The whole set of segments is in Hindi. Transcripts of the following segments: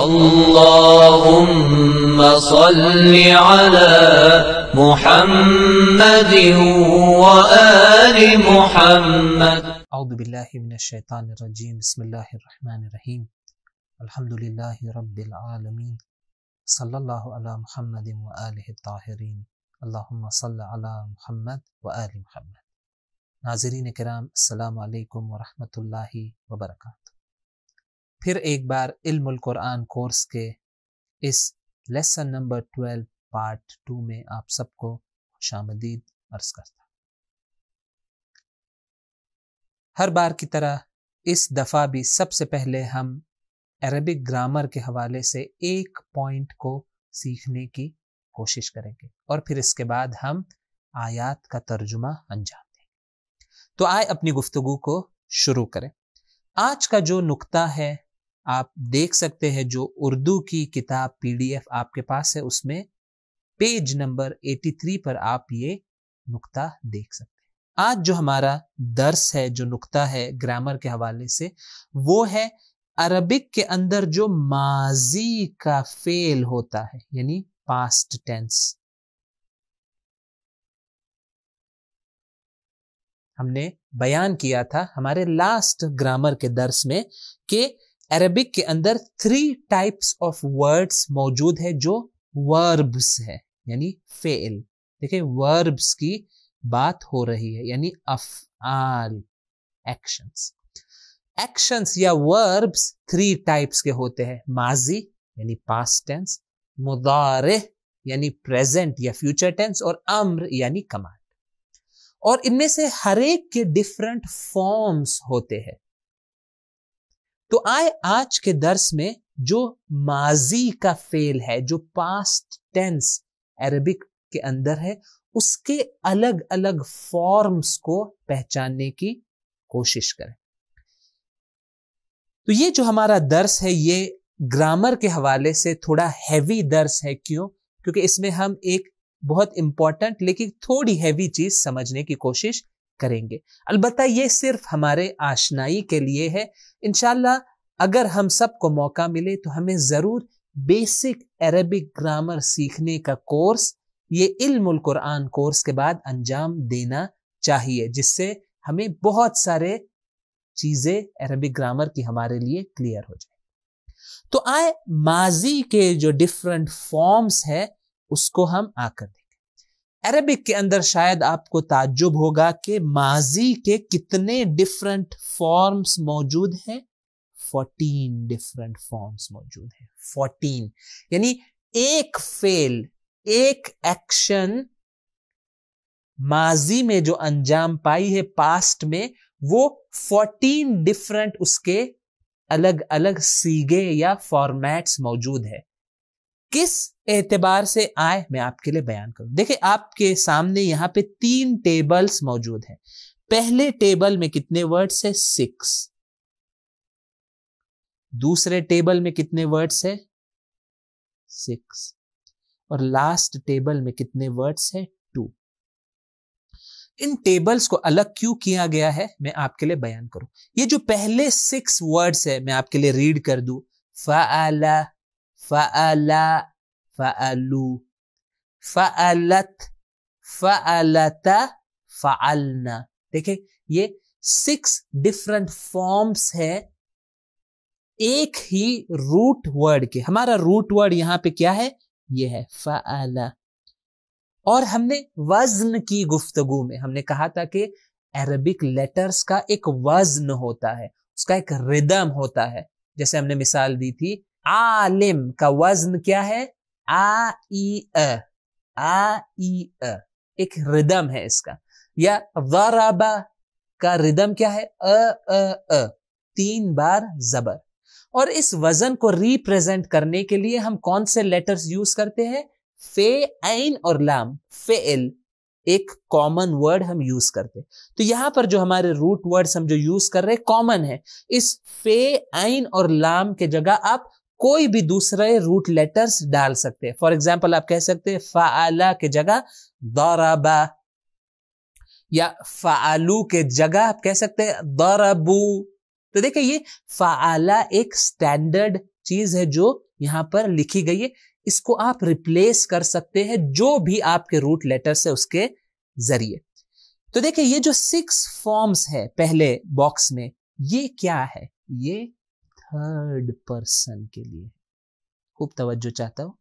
اللهم صل على محمد وآل محمد أعوذ بالله من الشيطان الرجيم بسم الله الرحمن الرحيم الحمد لله رب العالمين صلى الله على محمد وآله الطاهرين اللهم صل على محمد وآل محمد ناظرین کرام السلام علیکم ورحمة اللہ وبرکاتہ फिर एक बार इल्मुल कुरान कोर्स के इस lesson number twelve part two में आप सबको खुशामदीद अर्ज करता हर बार की तरह इस दफ़ा भी सबसे पहले हम अरबिक ग्रामर के हवाले से एक पॉइंट को सीखने की कोशिश करेंगे और फिर इसके बाद हम आयात का तर्जुमा अंजाम देंगे तो आए अपनी गुफ्तगु को शुरू करें आज का जो नुक्ता है आप देख सकते हैं जो उर्दू की किताब पीडीएफ आपके पास है उसमें पेज नंबर 83 पर आप ये नुक्ता देख सकते हैं आज जो हमारा दर्स है जो नुक्ता है ग्रामर के हवाले से वो है अरबिक के अंदर जो माजी का फेल होता है यानी पास्ट टेंस हमने बयान किया था हमारे लास्ट ग्रामर के दर्स में कि अरबिक के अंदर थ्री टाइप्स ऑफ वर्ड्स मौजूद है जो वर्ब्स है यानी फेल देखिए वर्ब्स की बात हो रही है यानी आल एक्शंस एक्शंस या वर्ब्स थ्री टाइप्स के होते हैं माजी यानी पास्ट टेंस मुदारे यानी प्रेजेंट या फ्यूचर टेंस और अम्र यानी कमांड और इनमें से हर एक के डिफरेंट फॉर्म्स होते हैं तो आए आज के दर्स में जो माजी का फेल है जो पास्ट टेंस अरबिक के अंदर है उसके अलग अलग फॉर्म्स को पहचानने की कोशिश करें तो ये जो हमारा दर्स है ये ग्रामर के हवाले से थोड़ा हैवी दर्स है क्यों क्योंकि इसमें हम एक बहुत इंपॉर्टेंट लेकिन थोड़ी हैवी चीज समझने की कोशिश करेंगे अलबत् ये सिर्फ हमारे आशनाई के लिए है इन अगर हम सबको मौका मिले तो हमें ज़रूर बेसिक अरबिक ग्रामर सीखने का कोर्स ये कुरान कोर्स के बाद अंजाम देना चाहिए जिससे हमें बहुत सारे चीज़ें अरबिक ग्रामर की हमारे लिए क्लियर हो जाए तो आए माजी के जो डिफरेंट फॉर्म्स है उसको हम आकर दें अरबिक के अंदर शायद आपको ताज्जुब होगा कि माजी के कितने डिफरेंट फॉर्म्स मौजूद हैं 14 डिफरेंट फॉर्म्स मौजूद हैं 14 यानी एक फेल एक एक्शन माजी में जो अंजाम पाई है पास्ट में वो 14 डिफरेंट उसके अलग अलग सीगे या फॉर्मेट्स मौजूद है किस एतबार से आए मैं आपके लिए बयान करूं देखिए आपके सामने यहाँ पे तीन टेबल्स मौजूद हैं पहले टेबल में कितने वर्ड्स है सिक्स दूसरे टेबल में कितने वर्ड्स है सिक्स और लास्ट टेबल में कितने वर्ड्स है टू इन टेबल्स को अलग क्यों किया गया है मैं आपके लिए बयान करूं ये जो पहले सिक्स वर्ड्स है मैं आपके लिए रीड कर दू फ फला फअलू فألت فألت فعلنا देखे ये सिक्स डिफरेंट फॉर्म्स है एक ही रूट वर्ड के हमारा रूट वर्ड यहां पे क्या है ये है फअला और हमने वजन की गुफ्तगु में हमने कहा था कि अरबिक लेटर्स का एक वजन होता है उसका एक रिदम होता है जैसे हमने मिसाल दी थी आलिम का वजन क्या है आ ई अ आ ई अ एक रिदम है इसका या वराबा का रिदम क्या है अ अ अ तीन बार जबर और इस वजन को रिप्रेजेंट करने के लिए हम कौन से लेटर्स यूज करते हैं फे ऐन और लाम फे एल एक कॉमन वर्ड हम यूज करते हैं तो यहां पर जो हमारे रूट वर्ड्स हम जो यूज कर रहे हैं कॉमन है इस फे आइन और लाम के जगह आप कोई भी दूसरे रूट लेटर्स डाल सकते हैं फॉर एग्जाम्पल आप कह सकते हैं फाला के जगह दौराबा या फालू के जगह आप कह सकते हैं दौराबू तो देखिए ये फाला एक स्टैंडर्ड चीज है जो यहां पर लिखी गई है इसको आप रिप्लेस कर सकते हैं जो भी आपके रूट लेटर्स है उसके जरिए तो देखिए ये जो सिक्स फॉर्म्स है पहले बॉक्स में ये क्या है ये थर्ड पर्सन के लिए खूब तवज्जो चाहता हूं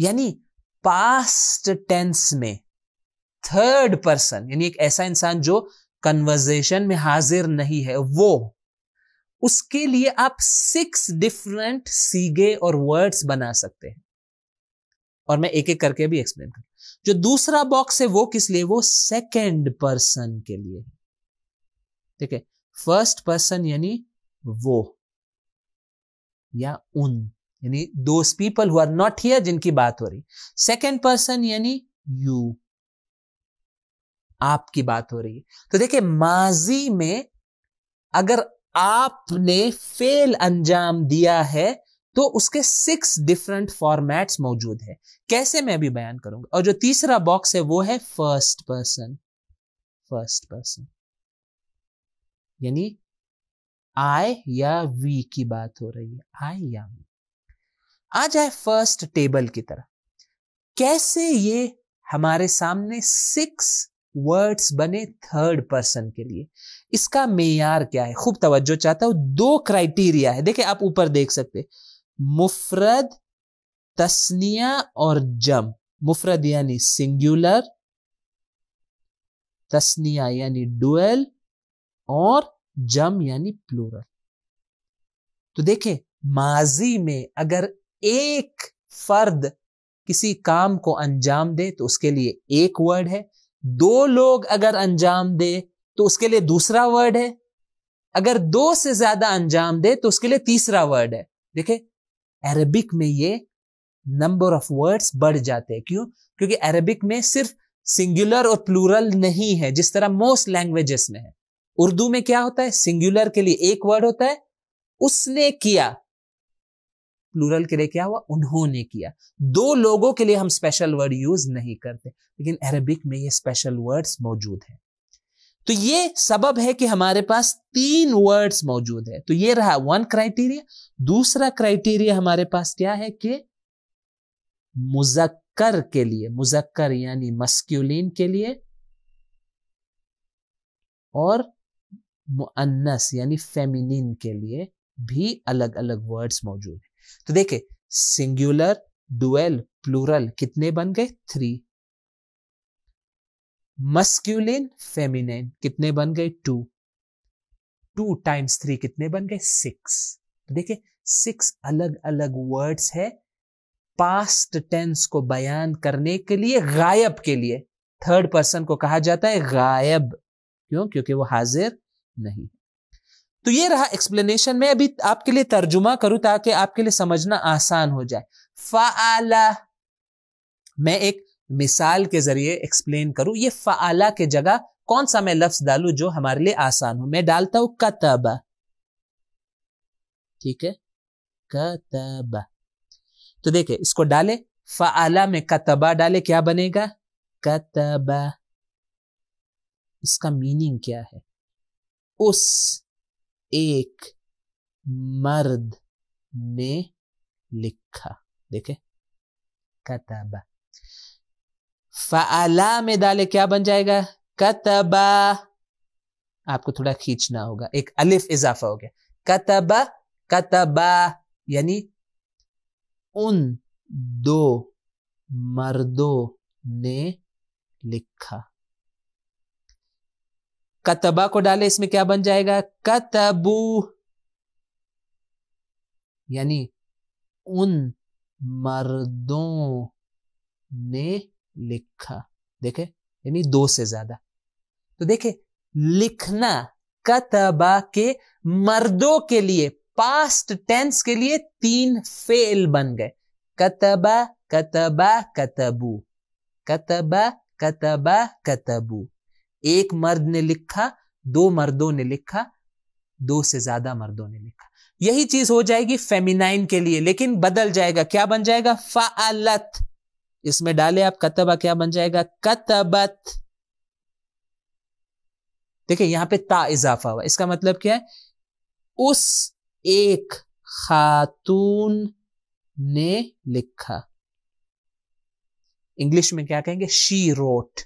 यानी पास्ट टेंस में थर्ड पर्सन यानी एक ऐसा इंसान जो कन्वर्जेशन में हाजिर नहीं है वो उसके लिए आप सिक्स डिफरेंट सीगे और वर्ड्स बना सकते हैं और मैं एक एक करके भी एक्सप्लेन करूं जो दूसरा बॉक्स है वो किस लिए वो सेकंड पर्सन के लिए ठीक है फर्स्ट पर्सन यानी वो या उन यानी those people who are not here जिनकी बात हो रही सेकेंड पर्सन यानी यू आपकी बात हो रही है तो देखिए माजी में अगर आपने फेल अंजाम दिया है तो उसके सिक्स डिफरेंट फॉर्मेट्स मौजूद है कैसे मैं अभी बयान करूंगा और जो तीसरा बॉक्स है वो है फर्स्ट पर्सन फर्स्ट पर्सन यानी आई या वी की बात हो रही है आई या वी आ जाए फर्स्ट टेबल की तरह कैसे ये हमारे सामने सिक्स वर्ड्स बने थर्ड पर्सन के लिए इसका मेयार क्या है खूब तवज्जो चाहता हूं दो क्राइटेरिया है देखिए आप ऊपर देख सकते मुफरद तस्निया और जम मुफरद यानी सिंगुलर तस्निया यानी डुअल और जम यानी प्लूरल तो देखें माजी में अगर एक फर्द किसी काम को अंजाम दे तो उसके लिए एक वर्ड है दो लोग अगर अंजाम दे तो उसके लिए दूसरा वर्ड है अगर दो से ज्यादा अंजाम दे तो उसके लिए तीसरा वर्ड है देखे अरबिक में ये नंबर ऑफ वर्ड्स बढ़ जाते हैं क्यों क्योंकि अरबिक में सिर्फ सिंगुलर और प्लूरल नहीं है जिस तरह मोस्ट लैंग्वेजेस में है उर्दू में क्या होता है सिंगुलर के लिए एक वर्ड होता है उसने किया प्लूरल के लिए क्या हुआ उन्होंने किया दो लोगों के लिए हम स्पेशल वर्ड यूज नहीं करते लेकिन अरेबिक में ये स्पेशल वर्ड्स मौजूद है तो ये सबब है कि हमारे पास तीन वर्ड्स मौजूद है तो ये रहा वन क्राइटेरिया दूसरा क्राइटेरिया हमारे पास क्या है कि मुजक्कर के लिए मुजक्कर यानी मस्क्यूलिन के लिए और मुअन्नस यानी फेमिनिन के लिए भी अलग अलग वर्ड्स मौजूद हैं तो देखे सिंगुलर डुअल प्लूरल कितने बन गए थ्री मस्क्यूलिन फेमिनिन कितने बन गए टू टू टाइम्स थ्री कितने बन गए सिक्स तो देखे सिक्स अलग अलग वर्ड्स है पास्ट टेंस को बयान करने के लिए गायब के लिए थर्ड पर्सन को कहा जाता है गायब क्यों क्योंकि वो हाजिर नहीं तो ये रहा एक्सप्लेनेशन में अभी आपके लिए तर्जुमा करूं ताकि आपके लिए समझना आसान हो जाए फाला मैं एक मिसाल के जरिए एक्सप्लेन करूं ये फाला के जगह कौन सा मैं लफ्ज डालू जो हमारे लिए आसान हो मैं डालता हूं कतब ठीक है कतब तो देखे इसको डाले फाला में कतबा डाले क्या बनेगा कतबा इसका मीनिंग क्या है उस एक मर्द ने लिखा देखे कतबा फला में डाले क्या बन जाएगा कतबा आपको थोड़ा खींचना होगा एक अलिफ इजाफा हो गया कतबा कतबा यानी उन दो मर्दों ने लिखा कतबा को डाले इसमें क्या बन जाएगा कतबू यानी उन मर्दों ने लिखा देखे यानी दो से ज्यादा तो देखे लिखना कतबा के मर्दों के लिए पास्ट टेंस के लिए तीन फेल बन गए कतबा कतबा कतबू कतबा कतबा कतबू एक मर्द ने लिखा दो मर्दों ने लिखा दो से ज्यादा मर्दों ने लिखा यही चीज हो जाएगी फेमिनाइन के लिए लेकिन बदल जाएगा क्या बन जाएगा फालत इसमें डाले आप कतबा क्या बन जाएगा कतबत देखिए यहां पे ता इजाफा हुआ इसका मतलब क्या है उस एक खातून ने लिखा इंग्लिश में क्या कहेंगे शी रोट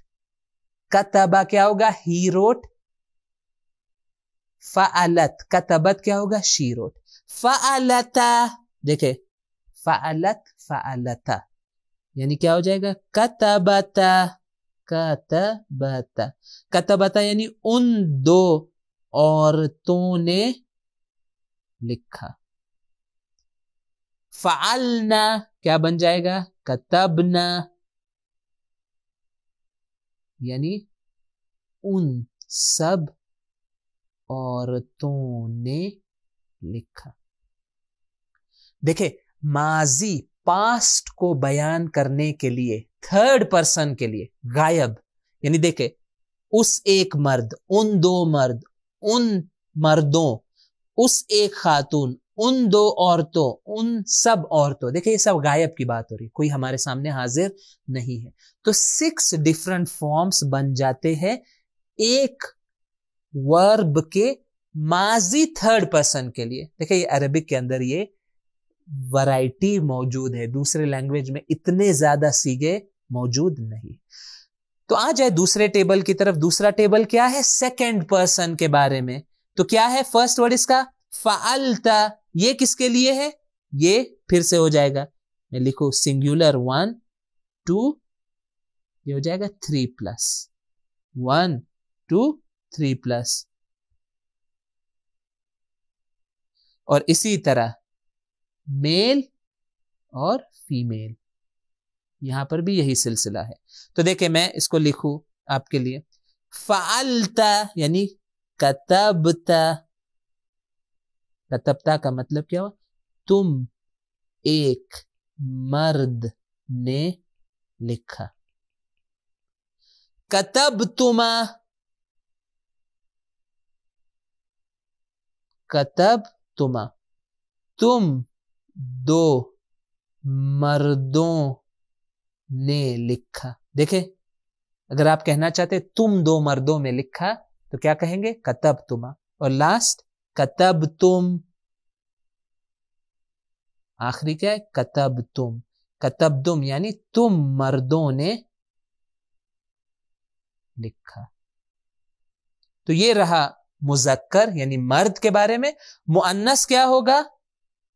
कतबा क्या होगा ही रोट फलत कतबत क्या होगा शी रोट फालता देखे फलत फलता यानी क्या हो जाएगा कतबता कतबता कतबता यानी उन दो औरतों ने लिखा फालना क्या बन जाएगा कतबना यानी उन सब औरतों ने लिखा देखे माजी पास्ट को बयान करने के लिए थर्ड पर्सन के लिए गायब यानी देखे उस एक मर्द उन दो मर्द उन मर्दों उस एक खातून उन दो औरतों उन सब औरतों देखिए ये सब गायब की बात हो रही कोई हमारे सामने हाजिर नहीं है तो सिक्स डिफरेंट फॉर्म्स बन जाते हैं एक वर्ब के माजी थर्ड पर्सन के लिए देखिए ये अरबिक के अंदर ये वैरायटी मौजूद है दूसरे लैंग्वेज में इतने ज्यादा सीगे मौजूद नहीं तो आ जाए दूसरे टेबल की तरफ दूसरा टेबल क्या है सेकेंड पर्सन के बारे में तो क्या है फर्स्ट वर्ड इसका फालता ये किसके लिए है ये फिर से हो जाएगा मैं लिखू सिंगुलर वन टू ये हो जाएगा three plus one two three plus और इसी तरह मेल और फीमेल यहां पर भी यही सिलसिला है तो देखे मैं इसको लिखू आपके लिए फालता यानी कतबता रतबता का मतलब क्या हुआ तुम एक मर्द ने लिखा कतब तुमा कतब तुमा तुम दो मर्दों ने लिखा देखे अगर आप कहना चाहते तुम दो मर्दों में लिखा तो क्या कहेंगे कतब तुमा और लास्ट कतब तुम आखिरी क्या है कतब तुम कतब तुम यानी तुम मर्दों ने लिखा तो ये रहा मुजक्कर यानी मर्द के बारे में मुअन्नस क्या होगा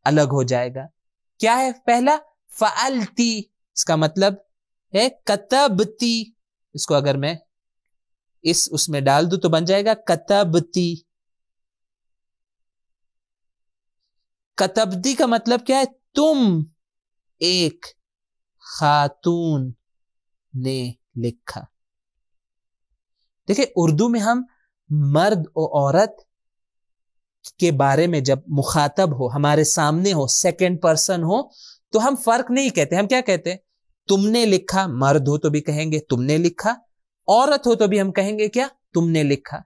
अलग हो जाएगा क्या है पहला फअलती इसका मतलब है कतबती इसको अगर मैं इस उसमें डाल दू तो बन जाएगा कतबती कतबदी का मतलब क्या है तुम एक खातून ने लिखा देखिए उर्दू में हम मर्द और औरत के बारे में जब मुखातब हो हमारे सामने हो सेकंड पर्सन हो तो हम फर्क नहीं कहते हम क्या कहते हैं तुमने लिखा मर्द हो तो भी कहेंगे तुमने लिखा औरत हो तो भी हम कहेंगे क्या तुमने लिखा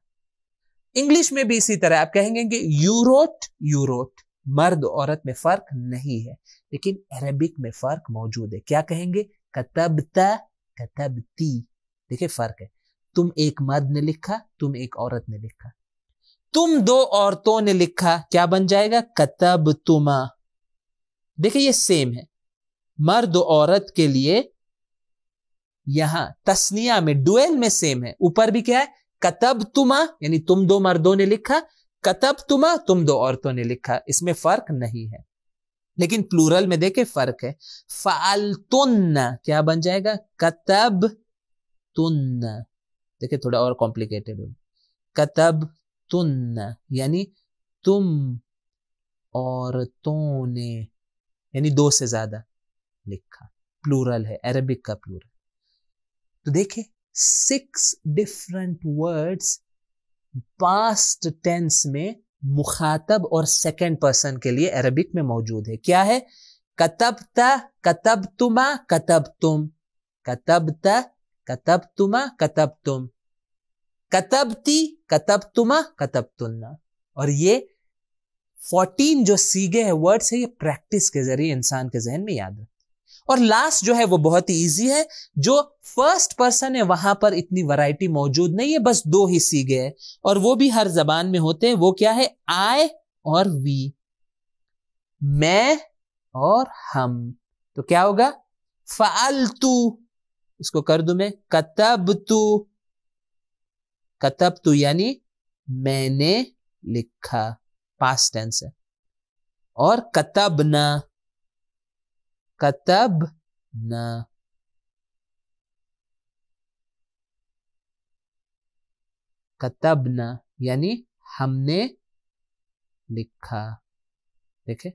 इंग्लिश में भी इसी तरह आप कहेंगे कि यूरोट यूरोट मर्द औरत में फर्क नहीं है लेकिन अरबिक में फर्क मौजूद है क्या कहेंगे कतबता कतबती देखिए फर्क है तुम एक मर्द ने लिखा तुम एक औरत ने लिखा तुम दो औरतों ने लिखा क्या बन जाएगा कतब तुमा देखिए ये सेम है मर्द औरत के लिए यहां तस्निया में डुएल में सेम है ऊपर भी क्या है कतब तुमा यानी तुम दो मर्दों ने लिखा कतब तुमा तुम दो औरतों ने लिखा इसमें फर्क नहीं है लेकिन प्लूरल में देखे फर्क है फालतुन्न क्या बन जाएगा कतब तुन्न देखे थोड़ा और कॉम्प्लिकेटेड हो कतब तुन्न यानी तुम औरतों ने यानी दो से ज्यादा लिखा प्लूरल है अरबिक का प्लूरल तो देखे six different words past tense में मुखातब और सेकेंड पर्सन के लिए अरबिक में मौजूद है क्या है कतब तब कतब तुमा कतब तुम कतब तब कतब तुमा कतब तुम कतब ती कतब तुमा कतब तुन्ना और ये फोर्टीन जो सीगे है वर्ड्स है ये प्रैक्टिस के जरिए इंसान के जहन में याद रख और लास्ट जो है वो बहुत ही ईजी है जो फर्स्ट पर्सन है वहां पर इतनी वैरायटी मौजूद नहीं है बस दो ही सीगे हैं और वो भी हर जबान में होते हैं वो क्या है आई और वी मैं और हम तो क्या होगा फालतू इसको कर दू मैं कतब तू कतब तू यानी मैंने लिखा पास्ट टेंस है और कतबना न कतब न यानी हमने लिखा देखे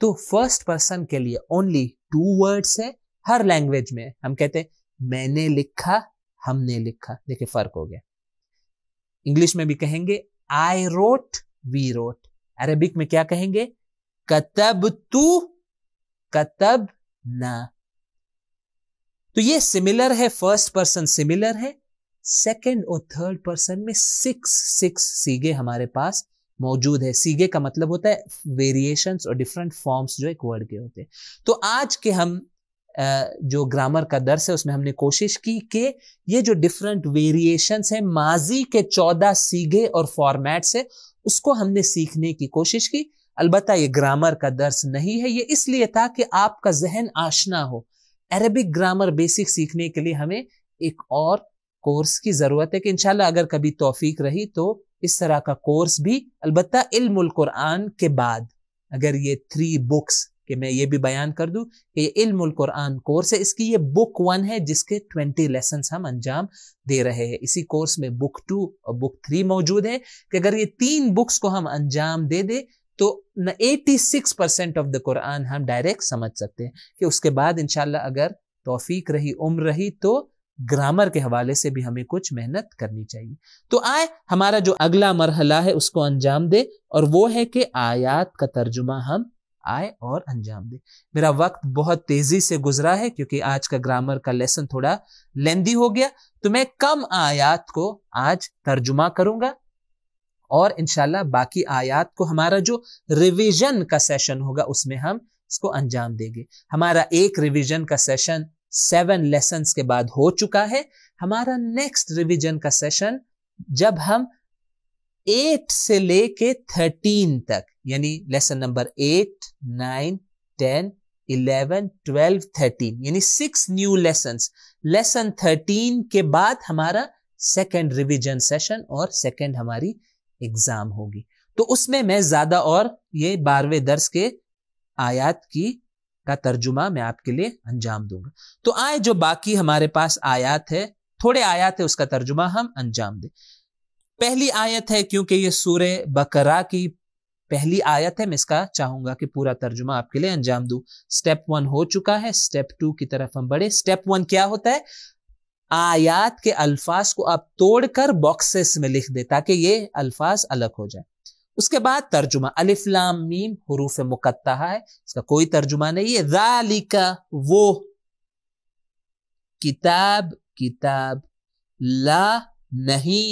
तो फर्स्ट पर्सन के लिए ओनली टू वर्ड्स है हर लैंग्वेज में हम कहते हैं मैंने लिखा हमने लिखा देखिए फर्क हो गया इंग्लिश में भी कहेंगे I wrote we wrote Arabic में क्या कहेंगे कतब तू कतब ना तो ये सिमिलर है फर्स्ट पर्सन सिमिलर है सेकेंड और थर्ड पर्सन में सिक्स सिक्स सीगे हमारे पास मौजूद है सीगे का मतलब होता है वेरिएशन और डिफरेंट फॉर्म्स जो एक वर्ड के होते हैं तो आज के हम जो ग्रामर का दर्स है उसमें हमने कोशिश की कि ये जो डिफरेंट वेरिएशंस हैं माजी के चौदह सीगे और फॉर्मेट्स है उसको हमने सीखने की कोशिश की अलबत् ये ग्रामर का दर्स नहीं है ये इसलिए था कि आपका जहन आशना हो अरबिक ग्रामर बेसिक सीखने के लिए हमें एक और कोर्स की ज़रूरत है कि इनशाला अगर कभी तोफीक रही तो इस तरह का कोर्स भी अलबत् कुरान के बाद अगर ये थ्री बुक्स कि मैं ये भी बयान कर दूं कि ये इल्मुल कुरान कोर्स है इसकी ये बुक वन है जिसके ट्वेंटी लेसन हम अंजाम दे रहे हैं इसी कोर्स में बुक टू और बुक थ्री मौजूद है कि अगर ये तीन बुक्स को हम अंजाम दे दे तो 86 परसेंट ऑफ द कुरान हम डायरेक्ट समझ सकते हैं कि उसके बाद इनशाला अगर तोफीक रही उम्र रही तो ग्रामर के हवाले से भी हमें कुछ मेहनत करनी चाहिए तो आए हमारा जो अगला मरहला है उसको अंजाम दे और वो है कि आयात का तर्जुमा हम आए और अंजाम दे मेरा वक्त बहुत तेजी से गुजरा है क्योंकि आज का ग्रामर का लेसन थोड़ा लेंदी हो गया तो मैं कम आयात को आज तर्जुमा करूंगा और इनशाला बाकी आयात को हमारा जो रिविजन का सेशन होगा उसमें हम इसको अंजाम देंगे हमारा एक रिविजन का सेशन सेवन लेसन के बाद हो चुका है हमारा नेक्स्ट रिविजन का सेशन जब हम एट से लेके थर्टीन तक यानी lesson number eight nine ten eleven twelve thirteen यानी six new lesson lesson thirteen के बाद हमारा सेकेंड रिविजन सेशन और सेकेंड हमारी एग्जाम होगी तो उसमें मैं ज्यादा और ये बारहवें दर्स के आयात की का तर्जुमा मैं आपके लिए अंजाम दूंगा तो आए जो बाकी हमारे पास आयात है थोड़े आयात है उसका तर्जुमा हम अंजाम दें पहली आयत है क्योंकि ये सूर्य बकरा की पहली आयत है मैं इसका चाहूंगा कि पूरा तर्जुमा आपके लिए अंजाम दू स्टेप वन हो चुका है स्टेप टू की तरफ हम बढ़े स्टेप वन क्या होता है आयात के अल्फाज को आप तोड़कर बॉक्सेस में लिख दे ताकि ये अल्फाज अलग हो जाए उसके बाद तर्जुमा अलिफ्लाम मीम हरूफ मुकत्ता है इसका कोई तर्जुमा नहीं है जालिका वो किताब किताब ला नहीं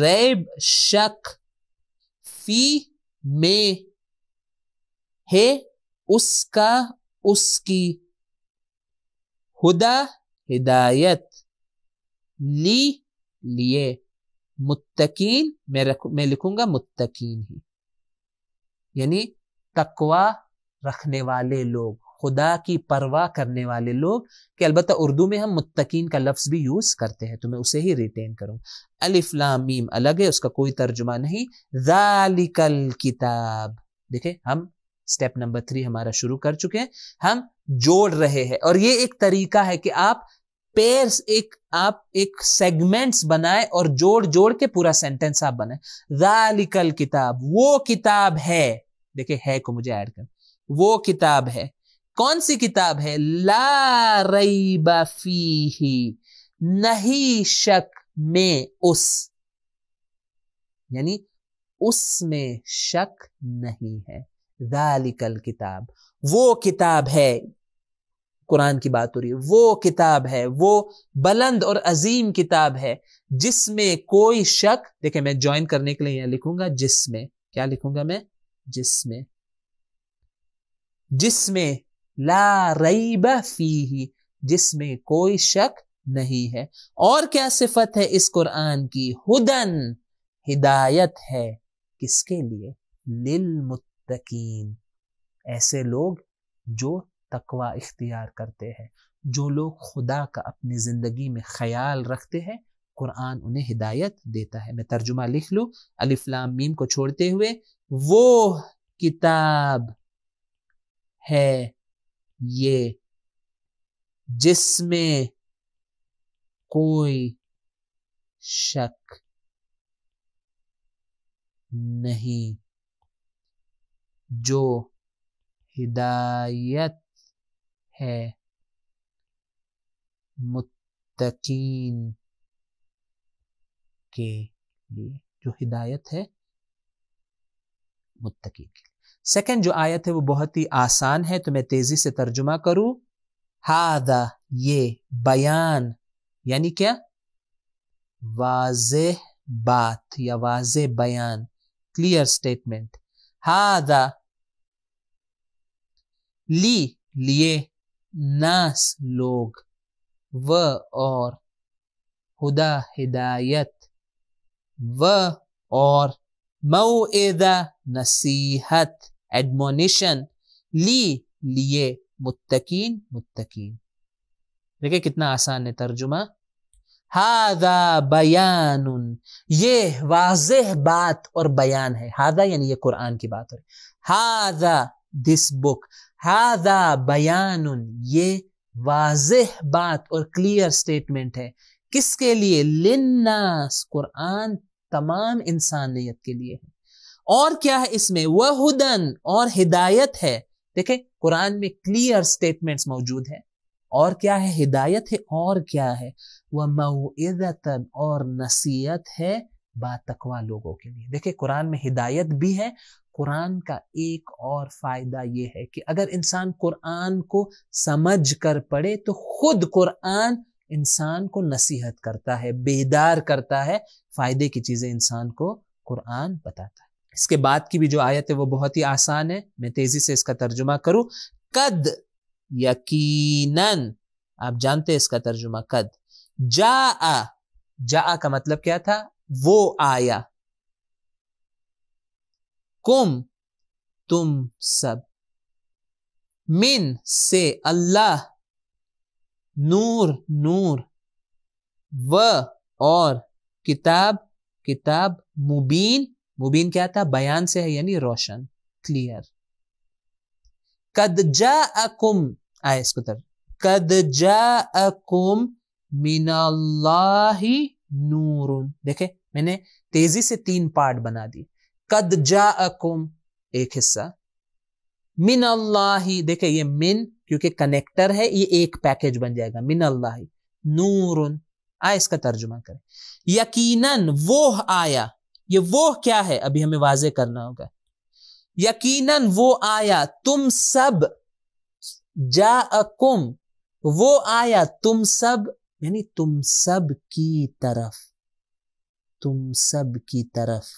रेब शक फी में है उसका उसकी हुदा हिदायत ली लिए मुत्तकीन मैं रख मैं लिखूंगा मुत्तकीन ही यानी तकवा रखने वाले लोग खुदा की परवाह करने वाले लोग कि अलबत्त उर्दू में हम मुत्तकीन का लफ्ज़ भी यूज़ करते हैं तो मैं उसे ही रिटेन करूँगा अलिफ्लाम मीम अलग है उसका कोई तर्जुमा नहीं जालिकल किताब देखे हम स्टेप नंबर थ्री हमारा शुरू कर चुके हैं हम जोड़ रहे हैं और ये एक तरीका है कि आप पेयर्स एक आप एक सेगमेंट्स बनाए और जोड़ जोड़ के पूरा सेंटेंस आप बनाए रालिकल किताब वो किताब है देखे है को मुझे ऐड कर वो किताब है कौन सी किताब है ला रई ही नहीं शक में उस यानी उसमें शक नहीं है दालिकल किताब वो किताब है कुरान की बात हो रही है वो किताब है वो बुलंद और अजीम किताब है जिसमें कोई शक देखे मैं ज्वाइन करने के लिए यहां लिखूंगा जिसमें क्या लिखूंगा मैं जिसमें जिसमें ला रईबा फी जिसमें कोई शक नहीं है और क्या सिफत है इस कुरान की हुदन हिदायत है किसके लिए लिल मुत्तकीन ऐसे लोग जो तकवा इख्तियार करते हैं जो लोग खुदा का अपनी ज़िंदगी में ख्याल रखते हैं कुरान उन्हें हिदायत देता है मैं तर्जुमा लिख लूँ अलिफ्लाम मीम को छोड़ते हुए वो किताब है ये जिसमें कोई शक नहीं जो हिदायत है मुत्तकीन के लिए जो हिदायत है मुत्तकीन के लिए सेकेंड जो आयत है वो बहुत ही आसान है तो मैं तेजी से तर्जुमा करूं हादा ये बयान यानी क्या वाज बात या वाज बयान क्लियर स्टेटमेंट हादा ली लिए नास लोग व और हुदा हिदायत व और मऊदा नसीहत एडमोनिशन ली लिए मुत्तकीन मुत्तकीन देखिए कितना आसान है तर्जुमा हादा बयान ये वाजह बात और बयान है हादा यानी ये कुरान की बात है हादा दिस बुक हादा बयान ये वाजह बात और क्लियर स्टेटमेंट है किसके लिए लिन्नास कुरान तमाम इंसानियत के लिए है और क्या है इसमें वह हुदन और हिदायत है देखे कुरान में क्लियर स्टेटमेंट्स मौजूद है और क्या है हिदायत है और क्या है वह मऊदतन और नसीहत है बातकवा लोगों के लिए देखिए कुरान में हिदायत भी है कुरान का एक और फ़ायदा ये है कि अगर इंसान कुरान को समझ कर पढ़े तो खुद कुरान इंसान को नसीहत करता है बेदार करता है फ़ायदे की चीज़ें इंसान को कुरान बताता है इसके बाद की भी जो आयत है वो बहुत ही आसान है मैं तेज़ी से इसका तर्जुमा करूँ कद यकीनन आप जानते हैं इसका तर्जुमा कद जा आ जा आ का मतलब क्या था वो आया कुम तुम सब मिन से अल्लाह नूर नूर व और किताब किताब मुबीन मुबीन क्या था बयान से है यानी रोशन क्लियर कद जा अकुम आए इसको तर कद जा अकुम मिनल्लाही नूरुन देखे मैंने तेजी से तीन पार्ट बना दी कद जा अकुम एक हिस्सा मिन अल्लाह देखे ये मिन क्योंकि कनेक्टर है ये एक पैकेज बन जाएगा मिन अल्लाह नूर आ इसका तर्जुमा करें यकीनन वो आया ये वो क्या है अभी हमें वाजे करना होगा यकीनन वो आया तुम सब जा अकुम वो आया तुम सब यानी तुम सब की तरफ तुम सब की तरफ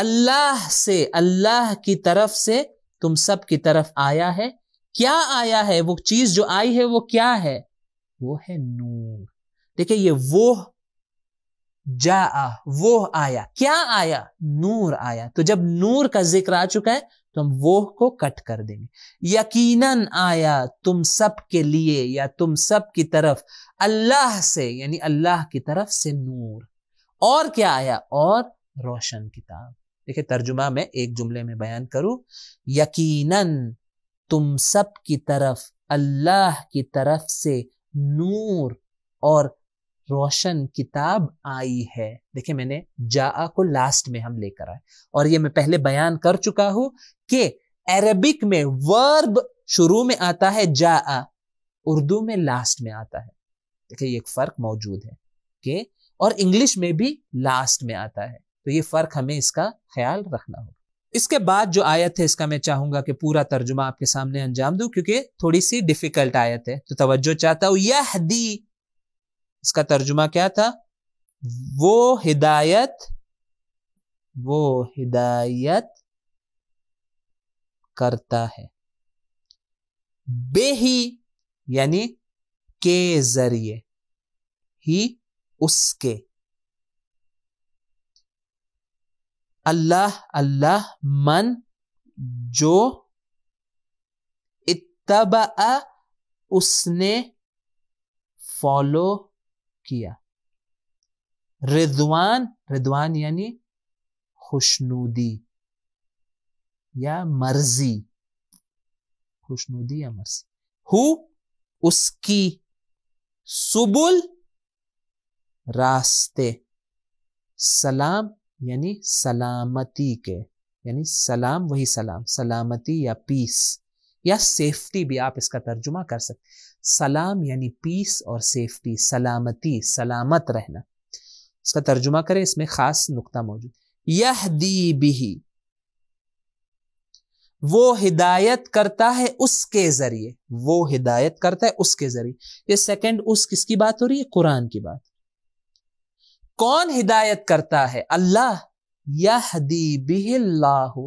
अल्लाह से अल्लाह की तरफ से तुम सब की तरफ आया है क्या आया है वो चीज जो आई है वो क्या है वो है नूर देखिए ये वो जा आ, वो आया क्या आया नूर आया तो जब नूर का जिक्र आ चुका है तो हम वो को कट कर देंगे यकीनन आया तुम सब के लिए या तुम सब की तरफ अल्लाह से यानी अल्लाह की तरफ से नूर और क्या आया और रोशन किताब देखिए तर्जुमा में एक जुमले में बयान करूं यकीनन तुम सब की तरफ अल्लाह की तरफ से नूर और रोशन किताब आई है देखिए मैंने जा को लास्ट में हम लेकर आए और ये मैं पहले बयान कर चुका हूं कि अरबिक में वर्ब शुरू में आता है जा उर्दू में लास्ट में आता है देखिए एक फर्क मौजूद है के और इंग्लिश में भी लास्ट में आता है तो ये फ़र्क हमें इसका ख्याल रखना होगा इसके बाद जो आयत है इसका मैं चाहूंगा कि पूरा तर्जुमा आपके सामने अंजाम दू क्योंकि थोड़ी सी डिफिकल्ट आयत है तो तवज्जो चाहता हूं यह दी इसका तर्जुमा क्या था वो हिदायत वो हिदायत करता है बेही यानी के जरिए ही उसके अल्लाह अल्लाह मन जो इतब उसने फॉलो किया रिदवान रिदवान यानी खुशनुदी या मर्जी खुशनुदी या मर्जी हु उसकी सुबुल रास्ते सलाम यानी सलामती के यानी सलाम वही सलाम सलामती या पीस या सेफ्टी भी आप इसका तर्जुमा कर सकते सलाम यानी पीस और सेफ्टी सलामती सलामत रहना इसका तर्जुमा करें इसमें खास नुकता मौजूद यह दी भी वो हिदायत करता है उसके जरिए वो हिदायत करता है उसके जरिए ये सेकंड उस किसकी बात हो रही है कुरान की बात कौन हिदायत करता है अल्लाह यह बिहिल्लाह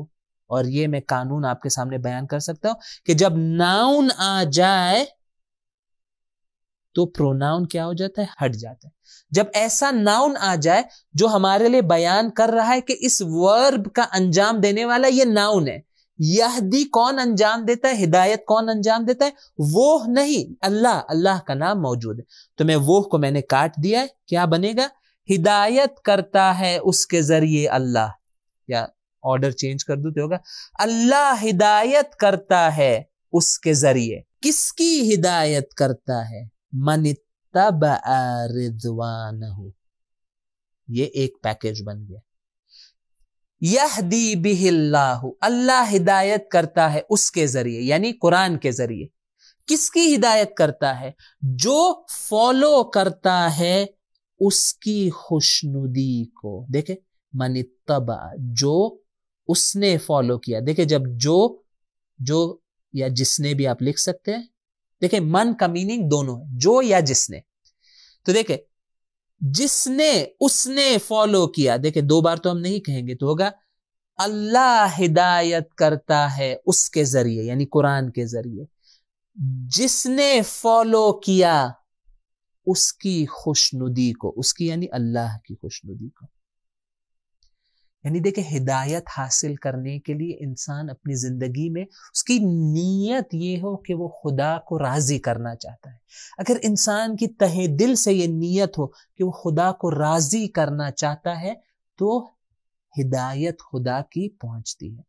और ये मैं कानून आपके सामने बयान कर सकता हूं कि जब नाउन आ जाए तो प्रोनाउन क्या हो जाता है हट जाता है जब ऐसा नाउन आ जाए जो हमारे लिए बयान कर रहा है कि इस वर्ब का अंजाम देने वाला ये नाउन है यहदी कौन अंजाम देता है हिदायत कौन अंजाम देता है वो नहीं अल्लाह अल्लाह का नाम मौजूद है तो मैं वो को मैंने काट दिया है क्या बनेगा हिदायत करता है उसके जरिए अल्लाह या ऑर्डर चेंज कर दो तो होगा अल्लाह हिदायत करता है उसके जरिए किसकी हिदायत करता है मन तब रिजवान ये एक पैकेज बन गया यह दी बिहिल्लाह अल्लाह हिदायत करता है उसके जरिए यानी कुरान के जरिए किसकी हिदायत करता है जो फॉलो करता है उसकी खुशनुदी को देखे मनितबा जो उसने फॉलो किया देखे जब जो जो या जिसने भी आप लिख सकते हैं देखे मन का मीनिंग दोनों है जो या जिसने तो देखे जिसने उसने फॉलो किया देखे दो बार तो हम नहीं कहेंगे तो होगा अल्लाह हिदायत करता है उसके जरिए यानी कुरान के जरिए जिसने फॉलो किया उसकी खुशनुदी को उसकी यानी अल्लाह की खुशनुदी को यानी देखे हिदायत हासिल करने के लिए इंसान अपनी ज़िंदगी में उसकी नीयत ये हो कि वो खुदा को राज़ी करना चाहता है अगर इंसान की तहे दिल से ये नीयत हो कि वो खुदा को राज़ी करना चाहता है तो हिदायत खुदा की पहुंचती है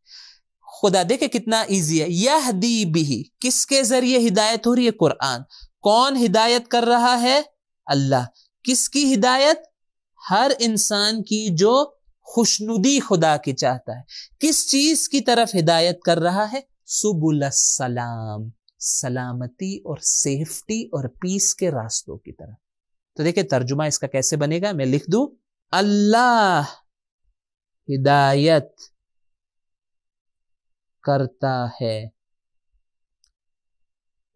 खुदा देखे कितना इजी है यह दी भी किसके जरिए हिदायत हो रही है कुरान कौन हिदायत कर रहा है अल्लाह किसकी हिदायत हर इंसान की जो खुशनुदी खुदा की चाहता है किस चीज की तरफ हिदायत कर रहा है सुबुल सलाम सलामती और सेफ्टी और पीस के रास्तों की तरफ तो देखिए तर्जुमा इसका कैसे बनेगा मैं लिख दू अल्लाह हिदायत करता है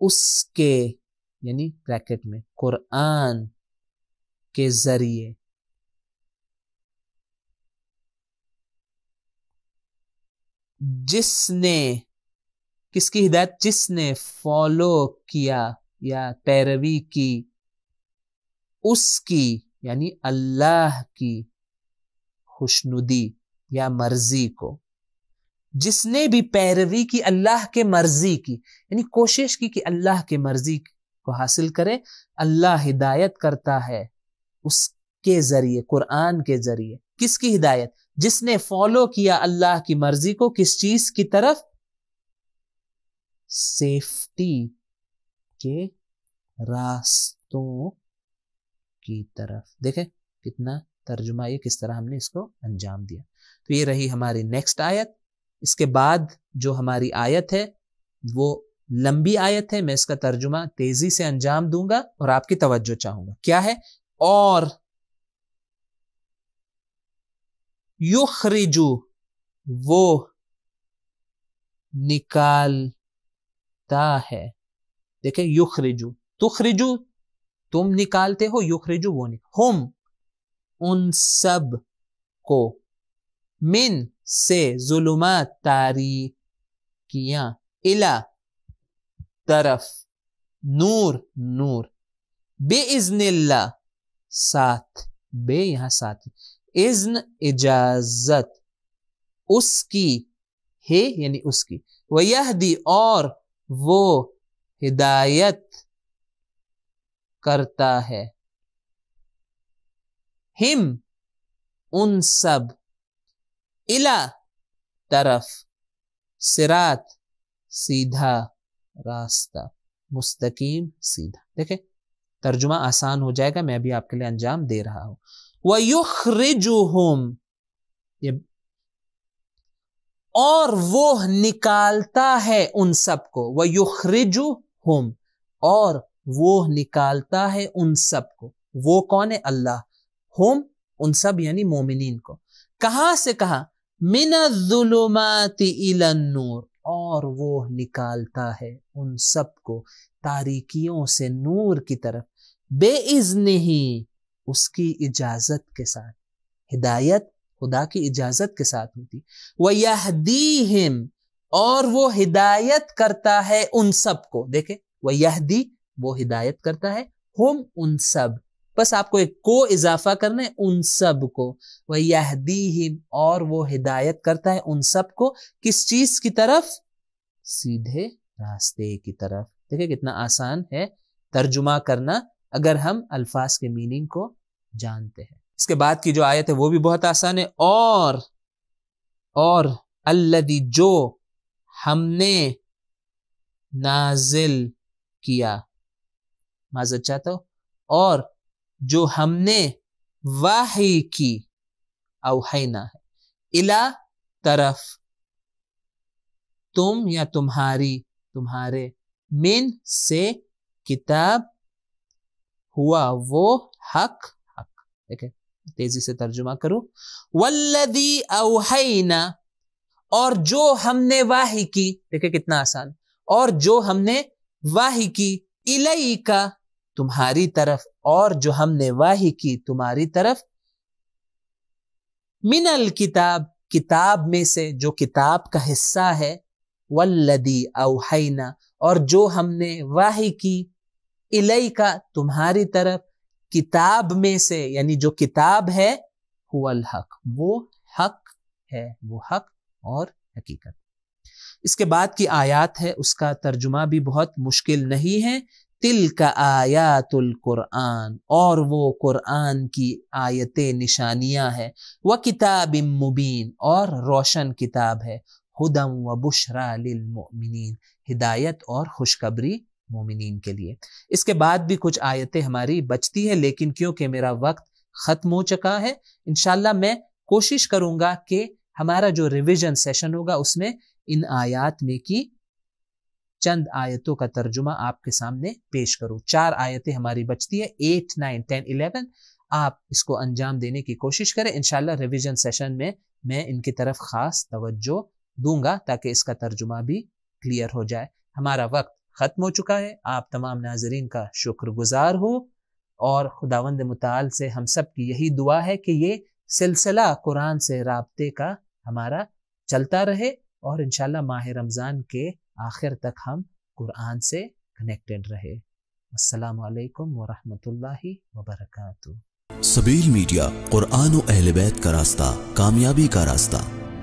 उसके यानी ब्रैकेट में कुरान के जरिए जिसने किसकी हिदायत जिसने फॉलो किया या पैरवी की उसकी यानी अल्लाह की खुशनुदी या मर्जी को जिसने भी पैरवी की अल्लाह के मर्जी की यानी कोशिश की कि अल्लाह के मर्जी को हासिल करें अल्लाह हिदायत करता है उसके जरिए कुरान के जरिए किसकी हिदायत जिसने फॉलो किया अल्लाह की मर्जी को किस चीज की तरफ सेफ्टी के रास्तों की तरफ देखें कितना तर्जुमा ये किस तरह हमने इसको अंजाम दिया तो ये रही हमारी नेक्स्ट आयत इसके बाद जो हमारी आयत है वो लंबी आयत है मैं इसका तर्जुमा तेजी से अंजाम दूंगा और आपकी तवज्जो चाहूंगा क्या है और युखरिजू वो निकालता है देखे युखरिजू तुखरिजू तुम निकालते हो युखरिजू वो निकाल हम उन सब को मिन से जुलुमा किया इला तरफ नूर नूर बे बेइज्निल्ला साथ बे यहां साथ इज्न इजाजत उसकी हे यानी उसकी वह दी और वो हिदायत करता है हिम उन सब इला तरफ सिरात सीधा रास्ता मुस्तकीम सीधा देखे तर्जुमा आसान हो जाएगा मैं भी आपके लिए अंजाम दे रहा हूं वयुखरिजुहुम ये और वो निकालता है उन सबको वयुखरिजु हुम और वो निकालता है उन सबको वो कौन है अल्लाह हुम उन सब यानी मोमिन को कहा से कहा मिनजुलुमाती और वो निकालता है उन सबको तारीकियों से नूर की तरफ बेइज्न ही उसकी इजाजत के साथ हिदायत खुदा की इजाजत के साथ होती हिम और वो हिदायत करता है उन सबको देखे दी वो हिदायत करता है हम उन सब बस आपको एक को इजाफा करना है उन सब को वह यहदी और वो हिदायत करता है उन सब को किस चीज की तरफ सीधे रास्ते की तरफ देखिए कितना आसान है तर्जुमा करना अगर हम अल्फाज के मीनिंग को जानते हैं इसके बाद की जो आयत है वो भी बहुत आसान है और और अल्लदी जो हमने नाजिल किया माजत चाहता हूं और जो हमने वाही की अवहैना है इला तरफ तुम या तुम्हारी तुम्हारे मिन से किताब हुआ वो हक हक ठीक है तेजी से तर्जुमा करो वल्लदी अवहैना और जो हमने वाही की देखे कितना आसान और जो हमने वाही की इलाई का तुम्हारी तरफ और जो हमने वाही की तुम्हारी तरफ मिनल किताब किताब में से जो किताब का हिस्सा है वल्लदी अवहैना और जो हमने वाही की इलई का तुम्हारी तरफ किताब में से यानी जो किताब है हुअल हक वो हक है वो हक और हकीकत इसके बाद की आयत है उसका तर्जुमा भी बहुत मुश्किल नहीं है तिल का आयातुल कुरान और वो कुरान की आयतें निशानियां हैं व किताब मुबीन और रोशन किताब है हुदम व बुशरा लिलमिन हिदायत और खुशखबरी मोमिन के लिए इसके बाद भी कुछ आयतें हमारी बचती है लेकिन क्योंकि मेरा वक्त ख़त्म हो चुका है इन मैं कोशिश करूँगा कि हमारा जो रिविजन सेशन होगा उसमें इन आयात में की चंद आयतों का तर्जुमा आपके सामने पेश करूं चार आयतें हमारी बचती है एट नाइन टेन इलेवन आप इसको अंजाम देने की कोशिश करें इनशाला रिविजन सेशन में मैं इनकी तरफ खास तवज्जो दूंगा ताकि इसका तर्जुमा भी क्लियर हो जाए हमारा वक्त ख़त्म हो चुका है आप तमाम नाजरीन का शुक्रगुजार हो और खुदावंद मताल से हम सब की यही दुआ है कि ये सिलसिला कुरान से रबते का हमारा चलता रहे और इन माह रमज़ान के आखिर तक हम कुरान से कनेक्टेड रहे असलकम वरहमल वबरक सबील मीडिया कुरान अहले बैत का रास्ता कामयाबी का रास्ता